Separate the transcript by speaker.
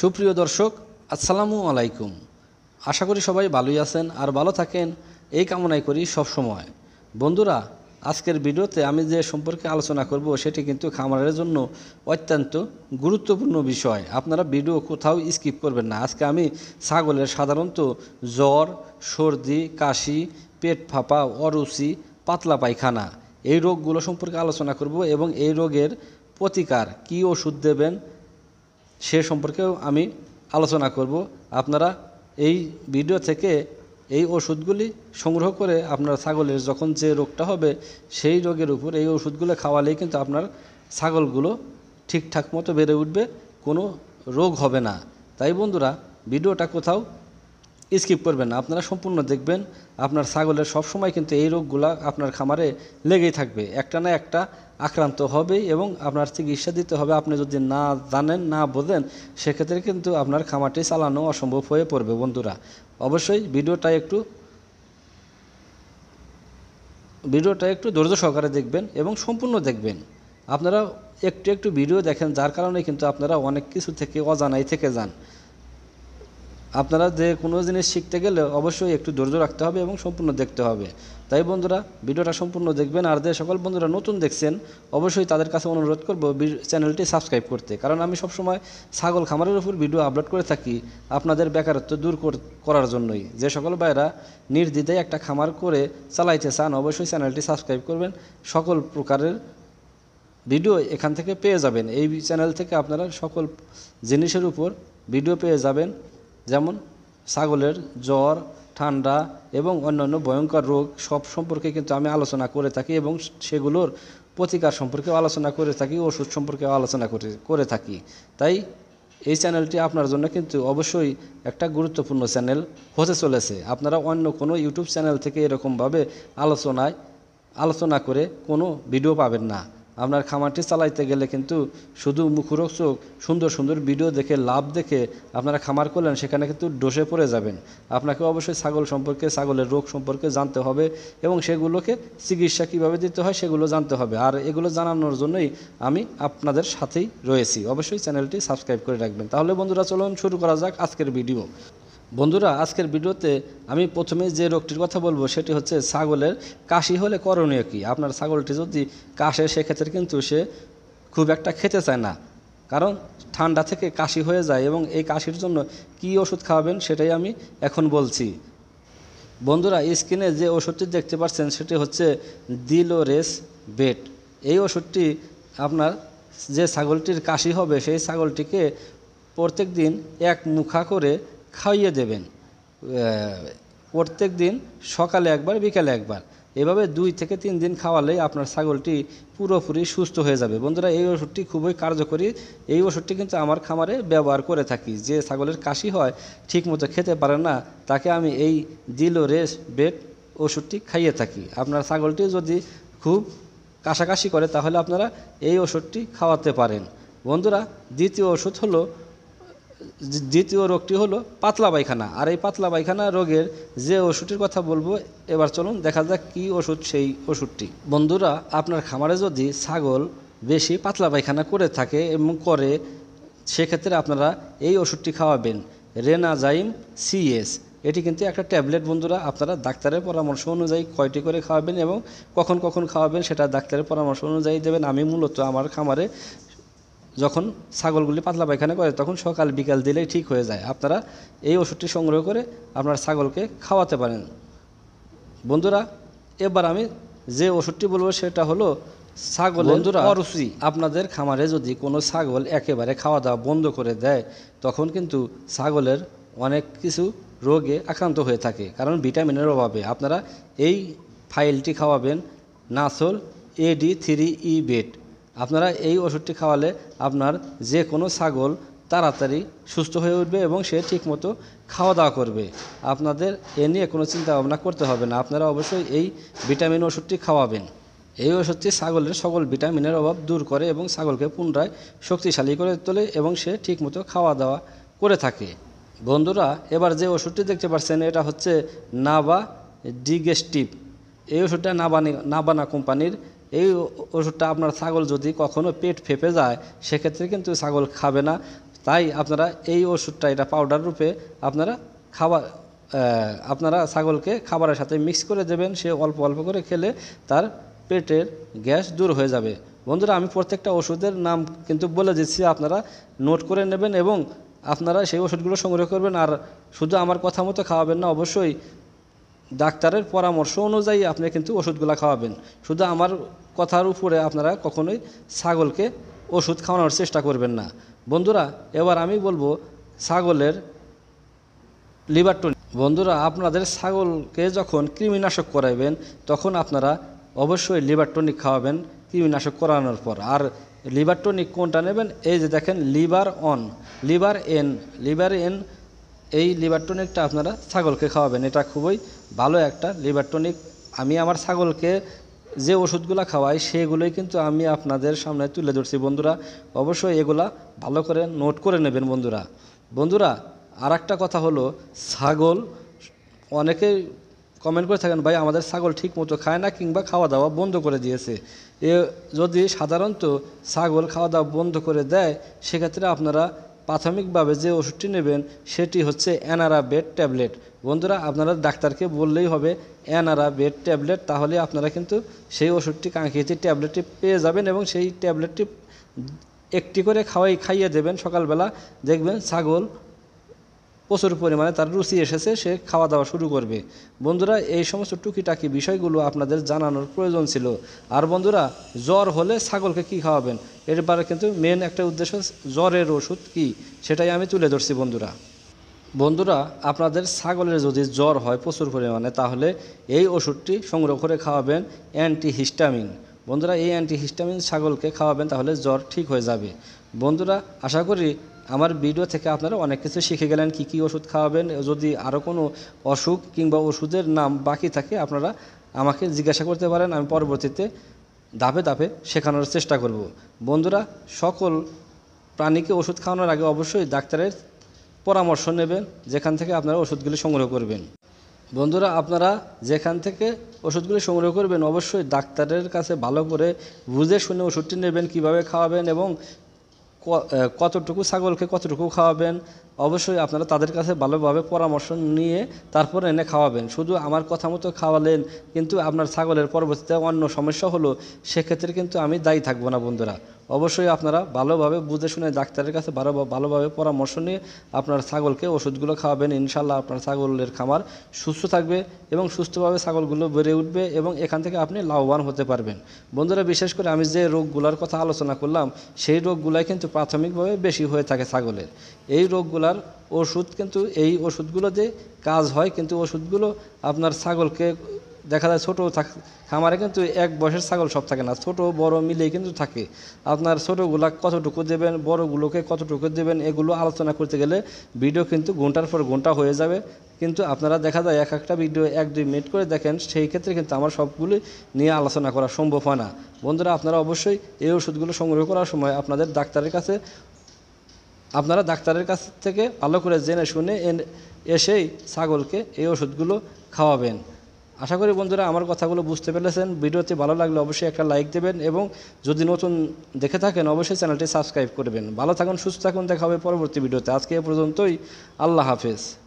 Speaker 1: সুপ্রিয় দর্শক আসসালামু আলাইকুম আশা করি সবাই ভালোই আছেন আর ভালো থাকেন এই কামনাই করি সব সময়। বন্ধুরা আজকের ভিডিওতে আমি যে সম্পর্কে আলোচনা করব সেটি কিন্তু খামারের জন্য অত্যন্ত গুরুত্বপূর্ণ বিষয় আপনারা ভিডিও কোথাও স্কিপ করবেন না আজকে আমি ছাগলের সাধারণত জ্বর সর্দি কাশি পেট ফাঁপা অরুচি পাতলা পায়খানা এই রোগগুলো সম্পর্কে আলোচনা করব এবং এই রোগের প্রতিকার কী ওষুধ দেবেন সে সম্পর্কেও আমি আলোচনা করব আপনারা এই ভিডিও থেকে এই ওষুধগুলি সংগ্রহ করে আপনার ছাগলের যখন যে রোগটা হবে সেই রোগের উপর এই ওষুধগুলো খাওয়ালেই কিন্তু আপনার ছাগলগুলো ঠিকঠাক মতো বেড়ে উঠবে কোনো রোগ হবে না তাই বন্ধুরা ভিডিওটা কোথাও স্কিপ করবেন না আপনারা সম্পূর্ণ দেখবেন আপনার ছাগলের সবসময় কিন্তু এই রোগগুলা আপনার খামারে লেগেই থাকবে একটা না একটা আক্রান্ত হবে এবং আপনার চিকিৎসা দিতে হবে আপনি যদি না জানেন না বোঝেন সেক্ষেত্রে কিন্তু আপনার খামারটি চালানো অসম্ভব হয়ে পড়বে বন্ধুরা অবশ্যই ভিডিওটা একটু ভিডিওটা একটু ধৈর্য সহকারে দেখবেন এবং সম্পূর্ণ দেখবেন আপনারা একটু একটু ভিডিও দেখেন যার কারণে কিন্তু আপনারা অনেক কিছু থেকে অজানাই থেকে যান আপনারা যে কোনো জিনিস শিখতে গেলে অবশ্যই একটু ধৈর্য রাখতে হবে এবং সম্পূর্ণ দেখতে হবে তাই বন্ধুরা ভিডিওটা সম্পূর্ণ দেখবেন আর যে সকল বন্ধুরা নতুন দেখছেন অবশ্যই তাদের কাছে অনুরোধ করব চ্যানেলটি সাবস্ক্রাইব করতে কারণ আমি সবসময় ছাগল খামারের উপর ভিডিও আপলোড করে থাকি আপনাদের বেকারত্ব দূর করার জন্যই যে সকল ভাইরা নির্দ্বিধায় একটা খামার করে চালাইতে চান অবশ্যই চ্যানেলটি সাবস্ক্রাইব করবেন সকল প্রকারের ভিডিও এখান থেকে পেয়ে যাবেন এই চ্যানেল থেকে আপনারা সকল জিনিসের উপর ভিডিও পেয়ে যাবেন যেমন ছাগলের জ্বর ঠান্ডা এবং অন্যান্য ভয়ঙ্কর রোগ সব সম্পর্কে কিন্তু আমি আলোচনা করে থাকি এবং সেগুলোর প্রতিকার সম্পর্কেও আলোচনা করে থাকি ওষুধ সম্পর্কেও আলোচনা করে করে থাকি তাই এই চ্যানেলটি আপনার জন্য কিন্তু অবশ্যই একটা গুরুত্বপূর্ণ চ্যানেল হতে চলেছে আপনারা অন্য কোনো ইউটিউব চ্যানেল থেকে এরকমভাবে আলোচনায় আলোচনা করে কোনো ভিডিও পাবেন না আপনার খামারটি চালাইতে গেলে কিন্তু শুধু মুখরোক চোখ সুন্দর সুন্দর ভিডিও দেখে লাভ দেখে আপনারা খামার করলেন সেখানে কিন্তু ডসে পড়ে যাবেন আপনাকে অবশ্যই ছাগল সম্পর্কে ছাগলের রোগ সম্পর্কে জানতে হবে এবং সেগুলোকে চিকিৎসা কীভাবে দিতে হয় সেগুলো জানতে হবে আর এগুলো জানানোর জন্যই আমি আপনাদের সাথেই রয়েছি অবশ্যই চ্যানেলটি সাবস্ক্রাইব করে রাখবেন তাহলে বন্ধুরা চলুন শুরু করা যাক আজকের ভিডিও বন্ধুরা আজকের ভিডিওতে আমি প্রথমে যে রোগটির কথা বলবো সেটি হচ্ছে ছাগলের কাশি হলে করণীয় কি আপনার ছাগলটি যদি কাশে সেক্ষেত্রে কিন্তু সে খুব একটা খেতে চায় না কারণ ঠান্ডা থেকে কাশি হয়ে যায় এবং এই কাশির জন্য কি ওষুধ খাওয়াবেন সেটাই আমি এখন বলছি বন্ধুরা স্কিনে যে ওষুধটি দেখতে পাচ্ছেন সেটি হচ্ছে দিলোরেস বেট এই ওষুধটি আপনার যে ছাগলটির কাশি হবে সেই ছাগলটিকে প্রত্যেক দিন এক মুখা করে খাইয়ে দেবেন প্রত্যেক দিন সকালে একবার বিকালে একবার এভাবে দুই থেকে তিন দিন খাওয়ালেই আপনার ছাগলটি পুরোপুরি সুস্থ হয়ে যাবে বন্ধুরা এই ওষুধটি খুবই কার্যকরী এই ওষুধটি কিন্তু আমার খামারে ব্যবহার করে থাকি যে ছাগলের কাশি হয় ঠিকমতো খেতে পারে না তাকে আমি এই দিল রেস বেট ওষুধটি খাইয়ে থাকি আপনার ছাগলটি যদি খুব কাশাকাশি করে তাহলে আপনারা এই ওষুধটি খাওয়াতে পারেন বন্ধুরা দ্বিতীয় ওষুধ হলো দ্বিতীয় রোগটি হলো পাতলা পায়খানা আর এই পাতলা পায়খানা রোগের যে ওষুধটির কথা বলবো এবার চলুন দেখা যাক কী ওষুধ সেই ওষুধটি বন্ধুরা আপনার খামারে যদি ছাগল বেশি পাতলা পায়খানা করে থাকে এবং করে সেক্ষেত্রে আপনারা এই ওষুধটি খাওয়াবেন রেনাজাইম সিএস এটি কিন্তু একটা ট্যাবলেট বন্ধুরা আপনারা ডাক্তারের পরামর্শ অনুযায়ী কয়টি করে খাওয়াবেন এবং কখন কখন খাওয়াবেন সেটা ডাক্তারের পরামর্শ অনুযায়ী দেবেন আমি মূলত আমার খামারে যখন ছাগলগুলি পাতলা পায়খানা করে তখন সকাল বিকাল দিলেই ঠিক হয়ে যায় আপনারা এই ওষুধটি সংগ্রহ করে আপনার ছাগলকে খাওয়াতে পারেন বন্ধুরা এবার আমি যে ওষুধটি বলবো সেটা হলো ছাগল বন্ধুরা অরুচি আপনাদের খামারে যদি কোনো ছাগল একেবারে খাওয়া দাওয়া বন্ধ করে দেয় তখন কিন্তু ছাগলের অনেক কিছু রোগে আক্রান্ত হয়ে থাকে কারণ ভিটামিনের অভাবে আপনারা এই ফাইলটি খাওয়াবেন নাসল এডি থ্রি ই বেড আপনারা এই ওষুধটি খাওয়ালে আপনার যে কোনো ছাগল তাড়াতাড়ি সুস্থ হয়ে উঠবে এবং সে ঠিকমতো খাওয়া দাওয়া করবে আপনাদের এ নিয়ে কোনো চিন্তা ভাবনা করতে হবে না আপনারা অবশ্যই এই ভিটামিন ওষুধটি খাওয়াবেন এই ওষুধটি ছাগলের সকল ভিটামিনের অভাব দূর করে এবং ছাগলকে পুনরায় শক্তিশালী করে তোলে এবং সে ঠিকমতো খাওয়া দাওয়া করে থাকে বন্ধুরা এবার যে ওষুধটি দেখতে পাচ্ছেন এটা হচ্ছে নাবা ডিগেস্টিভ এই ওষুধটা নাবানি নাবানা কোম্পানির এই ওষুধটা আপনার ছাগল যদি কখনও পেট ফেপে যায় সেক্ষেত্রে কিন্তু ছাগল খাবে না তাই আপনারা এই ওষুধটা এটা পাউডার রূপে আপনারা খাবার আপনারা ছাগলকে খাবারের সাথে মিক্স করে দেবেন সে অল্প অল্প করে খেলে তার পেটের গ্যাস দূর হয়ে যাবে বন্ধুরা আমি প্রত্যেকটা ওষুধের নাম কিন্তু বলে দিচ্ছি আপনারা নোট করে নেবেন এবং আপনারা সেই ওষুধগুলো সংগ্রহ করবেন আর শুধু আমার কথা মতো খাওয়াবেন না অবশ্যই ডাক্তারের পরামর্শ অনুযায়ী আপনি কিন্তু ওষুধগুলো খাওয়াবেন শুধু আমার কথার উপরে আপনারা কখনোই ছাগলকে ওষুধ খাওয়ানোর চেষ্টা করবেন না বন্ধুরা এবার আমি বলবো ছাগলের লিভার টনিক বন্ধুরা আপনাদের ছাগলকে যখন কৃমিনাশক করাবেন তখন আপনারা অবশ্যই লিভার টনিক খাওয়াবেন কৃমিনাশক করানোর পর আর লিভার টনিক কোনটা নেবেন এই যে দেখেন liver on liver N liver N এই লিভার টনিকটা আপনারা ছাগলকে খাওয়াবেন এটা খুবই ভালো একটা লিভার টনিক আমি আমার ছাগলকে যে ওষুধগুলো খাওয়াই সেগুলোই কিন্তু আমি আপনাদের সামনে তুলে ধরছি বন্ধুরা অবশ্যই এগুলা ভালো করে নোট করে নেবেন বন্ধুরা বন্ধুরা আর একটা কথা হলো ছাগল অনেকে কমেন্ট করে থাকেন ভাই আমাদের ছাগল ঠিক মতো খায় না কিংবা খাওয়া দাওয়া বন্ধ করে দিয়েছে এ যদি সাধারণত ছাগল খাওয়া দাওয়া বন্ধ করে দেয় সেক্ষেত্রে আপনারা প্রাথমিকভাবে যে ওষুধটি নেবেন সেটি হচ্ছে অ্যানারা বেড ট্যাবলেট বন্ধুরা আপনারা ডাক্তারকে বললেই হবে অ্যানারা বেড ট্যাবলেট তাহলে আপনারা কিন্তু সেই ওষুধটি কাঙ্ক্ষিত ট্যাবলেটটি পেয়ে যাবেন এবং সেই ট্যাবলেটটি একটি করে খাওয়াই খাইয়ে দেবেন সকালবেলা দেখবেন ছাগল প্রচুর পরিমাণে তার রুচি এসেছে সে খাওয়া দাওয়া শুরু করবে বন্ধুরা এই সমস্ত টুকিটাকি বিষয়গুলো আপনাদের জানানোর প্রয়োজন ছিল আর বন্ধুরা জ্বর হলে ছাগলকে কি খাওয়াবেন এরপরে কিন্তু মেন একটা উদ্দেশ্য জ্বরের ওষুধ কি সেটাই আমি তুলে ধরছি বন্ধুরা বন্ধুরা আপনাদের ছাগলের যদি জ্বর হয় প্রচুর পরিমাণে তাহলে এই ওষুধটি সংগ্রহ করে খাওয়াবেন অ্যান্টিহিস্টামিন বন্ধুরা এই অ্যান্টিহিস্টামিন ছাগলকে খাওয়াবেন তাহলে জ্বর ঠিক হয়ে যাবে বন্ধুরা আশা করি আমার ভিডিও থেকে আপনারা অনেক কিছু শিখে গেলেন কি কি ওষুধ খাওয়াবেন যদি আরও কোনো অসুখ কিংবা ওষুধের নাম বাকি থাকে আপনারা আমাকে জিজ্ঞাসা করতে পারেন আমি পরবর্তীতে ধাপে ধাপে শেখানোর চেষ্টা করব বন্ধুরা সকল প্রাণীকে ওষুধ খাওয়ানোর আগে অবশ্যই ডাক্তারের পরামর্শ নেবেন যেখান থেকে আপনারা ওষুধগুলি সংগ্রহ করবেন বন্ধুরা আপনারা যেখান থেকে ওষুধগুলি সংগ্রহ করবেন অবশ্যই ডাক্তারের কাছে ভালো করে বুঝে শুনে ওষুধটি নেবেন কিভাবে খাওয়াবেন এবং কতটুকু ছাগলকে কতটুকু খাওয়াবেন অবশ্যই আপনারা তাদের কাছে ভালোভাবে পরামর্শ নিয়ে তারপর এনে খাওয়াবেন শুধু আমার কথা মতো খাওয়ালেন কিন্তু আপনার ছাগলের পরবর্তীতে অন্য সমস্যা হলো সেক্ষেত্রে কিন্তু আমি দায়ী থাকবো না বন্ধুরা অবশ্যই আপনারা ভালোভাবে বুঝে শুনে ডাক্তারের কাছে ভালো ভালোভাবে পরামর্শ নিয়ে আপনার ছাগলকে ওষুধগুলো খাওয়াবেন ইনশাল্লাহ আপনার ছাগলের খামার সুস্থ থাকবে এবং সুস্থভাবে ছাগলগুলো বেড়ে উঠবে এবং এখান থেকে আপনি লাভবান হতে পারবেন বন্ধুরা বিশেষ করে আমি যে রোগগুলোর কথা আলোচনা করলাম সেই রোগগুলাই কিন্তু প্রাথমিকভাবে বেশি হয়ে থাকে ছাগলের এই রোগগুলো আপনার ওষুধ কিন্তু এই ওষুধগুলো যে কাজ হয় কিন্তু ওষুধগুলো আপনার ছাগলকে দেখা যায় ছোটো থাক খামারে কিন্তু এক বয়সের ছাগল সব থাকে না ছোট বড় মিলেই কিন্তু থাকে আপনার ছোটোগুলা কতটুকু দেবেন বড়গুলোকে কতটুকু দেবেন এগুলো আলোচনা করতে গেলে ভিডিও কিন্তু ঘন্টার পর ঘন্টা হয়ে যাবে কিন্তু আপনারা দেখা যায় এক একটা ভিডিও এক দুই মিনিট করে দেখেন সেই ক্ষেত্রে কিন্তু আমার সবগুলি নিয়ে আলোচনা করা সম্ভব হয় না বন্ধুরা আপনারা অবশ্যই এই ওষুধগুলো সংগ্রহ করার সময় আপনাদের ডাক্তারের কাছে আপনারা ডাক্তারের কাছ থেকে ভালো করে জেনে শুনে এসেই ছাগলকে এই ওষুধগুলো খাওয়াবেন আশা করি বন্ধুরা আমার কথাগুলো বুঝতে পেরেছেন ভিডিওটি ভালো লাগলে অবশ্যই একটা লাইক দেবেন এবং যদি নতুন দেখে থাকেন অবশ্যই চ্যানেলটি সাবস্ক্রাইব করবেন ভালো থাকুন সুস্থ থাকুন দেখা হবে পরবর্তী ভিডিওতে আজকে এ পর্যন্তই আল্লাহ হাফেজ